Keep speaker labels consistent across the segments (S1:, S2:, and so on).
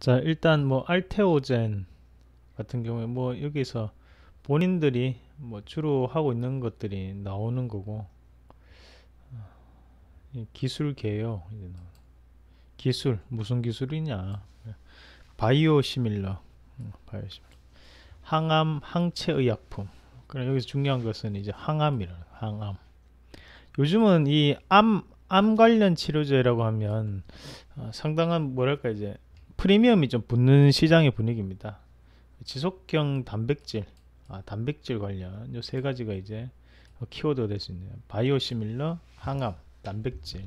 S1: 자 일단 뭐 알테오젠 같은 경우에 뭐 여기서 본인들이 뭐 주로 하고 있는 것들이 나오는 거고 어, 기술계요 기술 무슨 기술이냐 바이오 시밀러 음, 바이오 시밀러 항암 항체 의약품 그럼 그러니까 여기서 중요한 것은 이제 항암이라 항암 요즘은 이 암암 암 관련 치료제라고 하면 어, 상당한 뭐랄까 이제 프리미엄이 좀 붙는 시장의 분위기입니다. 지속형 단백질, 아, 단백질 관련 요 세 가지가 이제 키워드가 될 수 있네요. 바이오시밀러, 항암, 단백질.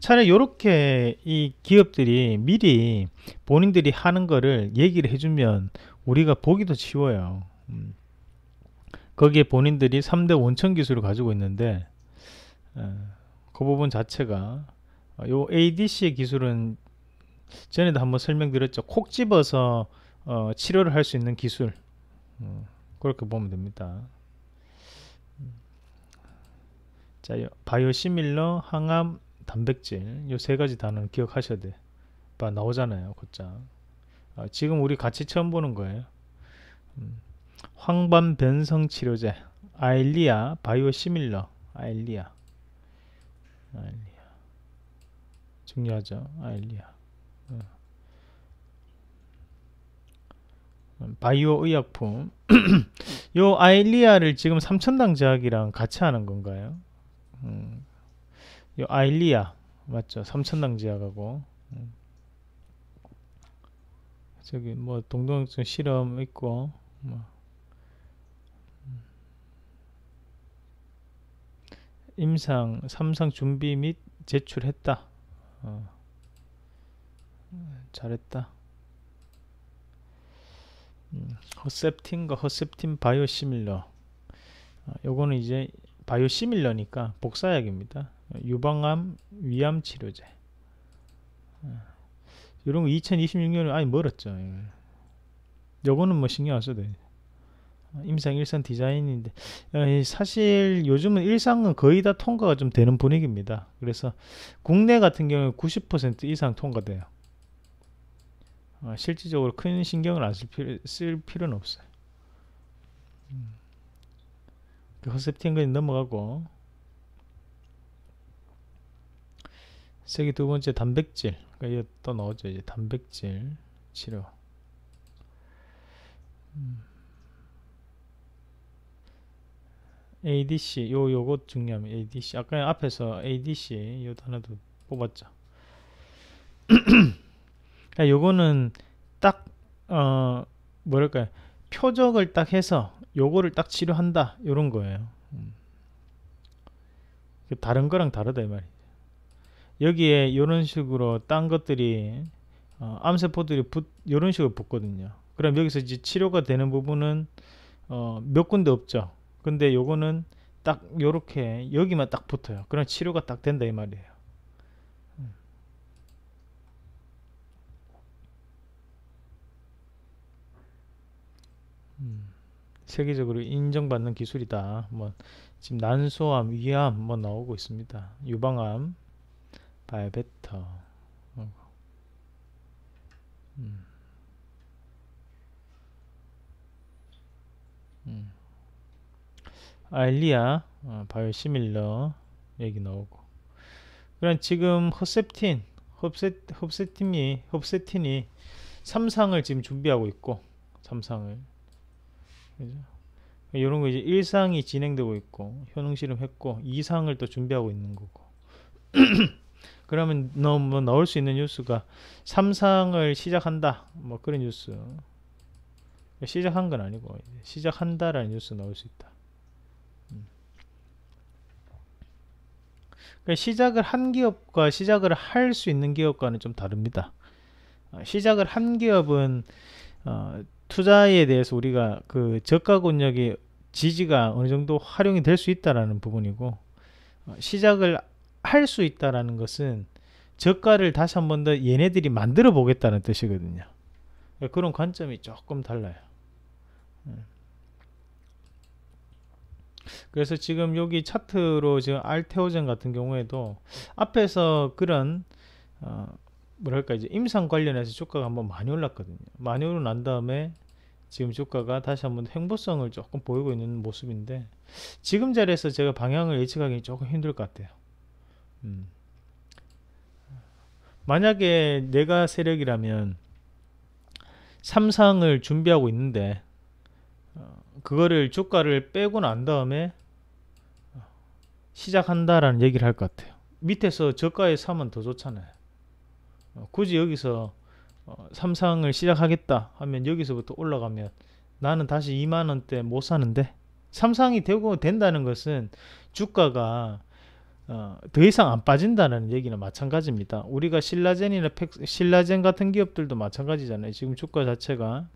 S1: 차라리 이렇게 이 기업들이 미리 본인들이 하는 거를 얘기를 해주면 우리가 보기도 쉬워요. 음. 거기에 본인들이 3대 원천 기술을 가지고 있는데 어, 그 부분 자체가 어, 요 a d c 기술은 전에도 한번 설명드렸죠. 콕 집어서 어, 치료를 할 수 있는 기술 음, 그렇게 보면 됩니다. 음. 자, 바이오시밀러, 항암, 단백질 요세 가지 단어는 기억하셔야 돼. 봐 나오잖아요, 곧장. 어, 지금 우리 같이 처음 보는 거예요. 음, 황반 변성 치료제 아일리아 바이오시밀러 아일리아 아일리아 중요하죠 아일리아 음. 바이오 의약품 요 아일리아를 지금 삼천당 제약이랑 같이 하는 건가요? 음, 요 아일리아 맞죠? 삼천당 제약하고 음. 저기 뭐 동동증 실험 있고 뭐. 임상 삼상 준비 및 제출했다. 어. 잘했다. 음, 허셉틴과 허셉틴 바이오시밀러 아, 요거는 이제 바이오시밀러니까 복사약입니다. 유방암 위암 치료제 이런 아, 거 2026년에 아예 멀었죠. 예. 요거는 뭐 신경 안 써도 돼. 아, 임상 일상 디자인인데 아, 사실 요즘은 일상은 거의 다 통과가 좀 되는 분위기입니다. 그래서 국내 같은 경우에 90% 이상 통과돼요. 어, 실질적으로 큰 신경을 안쓸 필요, 쓸 필요는 없어요. 음. 그 허셉팅은 넘어가고 세계 두 번째 단백질 그러니까 이거 또 나오죠 이제 단백질 치료 음. ADC 요 요거 중요합니다 ADC 아까 앞에서 ADC 요 단어도 뽑았죠 그러니까 요거는 딱 어, 뭐랄까요 표적을 딱 해서 요거를 딱 치료한다 요런 거예요 음. 그 다른 거랑 다르다 이 말이죠 여기에 요런 식으로 딴 것들이 어, 암세포들이 붙, 요런 식으로 붙거든요 그럼 여기서 이제 치료가 되는 부분은 어, 몇 군데 없죠 근데 요거는 딱 요렇게 여기만 딱 붙어요 그럼 치료가 딱 된다 이 말이에요 세계적으로 인정받는 기술이다. 뭐 지금 난소암, 위암 뭐 나오고 있습니다. 유방암, 발베터. 음. 음. 알리아 어, 바이오시밀러 얘기 나오고 그럼 그러니까 지금 허셉틴 허세, 허세틴이 허세틴이 3상을 지금 준비하고 있고 3상을 그죠? 이런 거 이제 일상이 진행되고 있고 효능 실험했고 이상을또 준비하고 있는 거고 그러면 너뭐 넣을 수 있는 뉴스가 삼상을 시작한다 뭐 그런 뉴스 시작한 건 아니고 시작한다라는 뉴스 넣을 수 있다 음. 그러니까 시작을 한 기업과 시작을 할 수 있는 기업과는 좀 다릅니다 어, 시작을 한 기업은 어, 투자에 대해서 우리가 그 저가 권역의 지지가 어느 정도 활용이 될 수 있다라는 부분이고 어, 시작을 할 수 있다라는 것은 저가를 다시 한번 더 얘네들이 만들어 보겠다는 뜻이거든요. 그러니까 그런 관점이 조금 달라요. 음. 그래서 지금 여기 차트로 지금 알테오젠 같은 경우에도 앞에서 그런 어 뭐랄까 이제 임상 관련해서 주가가 한번 많이 올랐거든요. 많이 오르난 다음에 지금 주가가 다시 한번 행보성을 조금 보이고 있는 모습인데 지금 자리에서 제가 방향을 예측하기 조금 힘들 것 같아요. 음. 만약에 내가 세력이라면 삼상을 준비하고 있는데 어, 그거를 주가를 빼고 난 다음에 어, 시작한다라는 얘기를 할 것 같아요. 밑에서 저가에 사면 더 좋잖아요. 어, 굳이 여기서 어, 삼상을 시작하겠다 하면 여기서부터 올라가면 나는 다시 2만원대 못 사는데 삼상이 되고 된다는 것은 주가가 어, 더 이상 안 빠진다는 얘기는 마찬가지입니다. 우리가 신라젠이나 팩, 신라젠 같은 기업들도 마찬가지잖아요. 지금 주가 자체가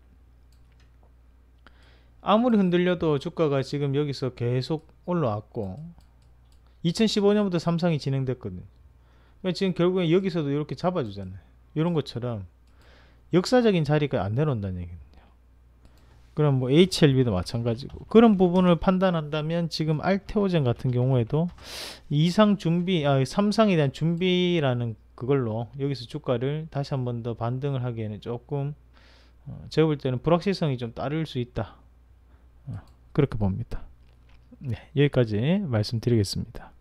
S1: 아무리 흔들려도 주가가 지금 여기서 계속 올라왔고 2015년부터 삼상이 진행됐거든요. 그러니까 지금 결국엔 여기서도 이렇게 잡아주잖아요. 이런 것처럼 역사적인 자리가 안 내려온다는 얘기거든요. 그럼 뭐 HLB도 마찬가지고 그런 부분을 판단한다면 지금 알테오젠 같은 경우에도 이상 준비, 아, 3상에 대한 준비라는 그걸로 여기서 주가를 다시 한번 더 반등을 하기에는 조금 어, 제가 볼 때는 불확실성이 좀 따를 수 있다. 어, 그렇게 봅니다. 네, 여기까지 말씀드리겠습니다.